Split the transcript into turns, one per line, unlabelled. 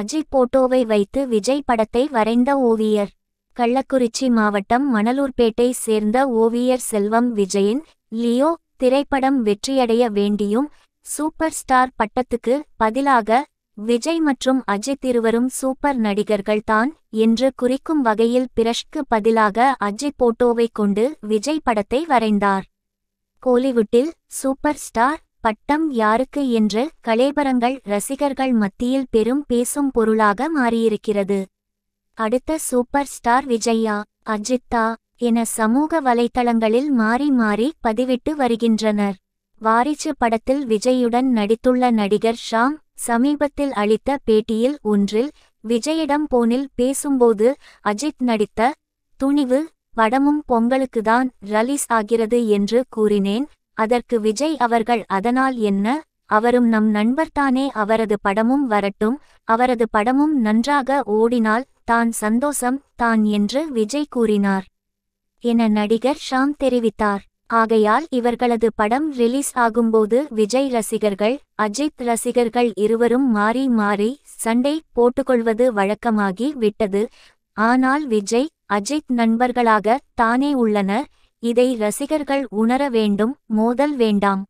அஜித் போட்டோவை வைத்து விஜய் படத்தை வரைந்த ஓவியர் கள்ளக்குறிச்சி மாவட்டம் மணலூர்பேட்டை சேர்ந்த ஓவியர் செல்வம் விஜயின் லியோ திரைப்படம் வெற்றியடைய வேண்டியும் சூப்பர் ஸ்டார் பட்டத்துக்கு பதிலாக விஜய் மற்றும் அஜித் இருவரும் சூப்பர் நடிகர்கள்தான் என்று குறிக்கும் வகையில் பிரஷ்க்கு பதிலாக அஜித் போட்டோவை கொண்டு விஜய் படத்தை வரைந்தார் கோலிவுட்டில் சூப்பர் ஸ்டார் பட்டம் யாருக்கு என்று கலேபரங்கள் ரசிகர்கள் மத்தியில் பெரும் பேசும் பொருளாக மாறியிருக்கிறது அடுத்த சூப்பர் ஸ்டார் விஜயா அஜித்தா என சமூக வலைத்தளங்களில் மாறி மாறி பதிவிட்டு வருகின்றனர் வாரிசு படத்தில் விஜயுடன் நடித்துள்ள நடிகர் ஷாம் சமீபத்தில் அளித்த பேட்டியில் ஒன்றில் விஜயிடம் போனில் பேசும்போது அஜித் நடித்த துணிவு படமும் பொங்கலுக்குதான் ரிலீஸ் ஆகிறது என்று கூறினேன் அதற்கு விஜய் அவர்கள் அதனால் என்ன அவரும் நம் நண்பர்தானே அவரது படமும் வரட்டும் அவரது படமும் நன்றாக ஓடினால் தான் சந்தோஷம் தான் என்று விஜய் கூறினார் என நடிகர் ஷாம் தெரிவித்தார் ஆகையால் இவர்களது படம் ரிலீஸ் ஆகும்போது விஜய் ரசிகர்கள் அஜித் ரசிகர்கள் இருவரும் மாறி மாறி சண்டை போட்டுக்கொள்வது வழக்கமாகி விட்டது ஆனால் விஜய் அஜித் நண்பர்களாக தானே உள்ளனர் இதை ரசிகர்கள் உணர வேண்டும் மோதல் வேண்டாம்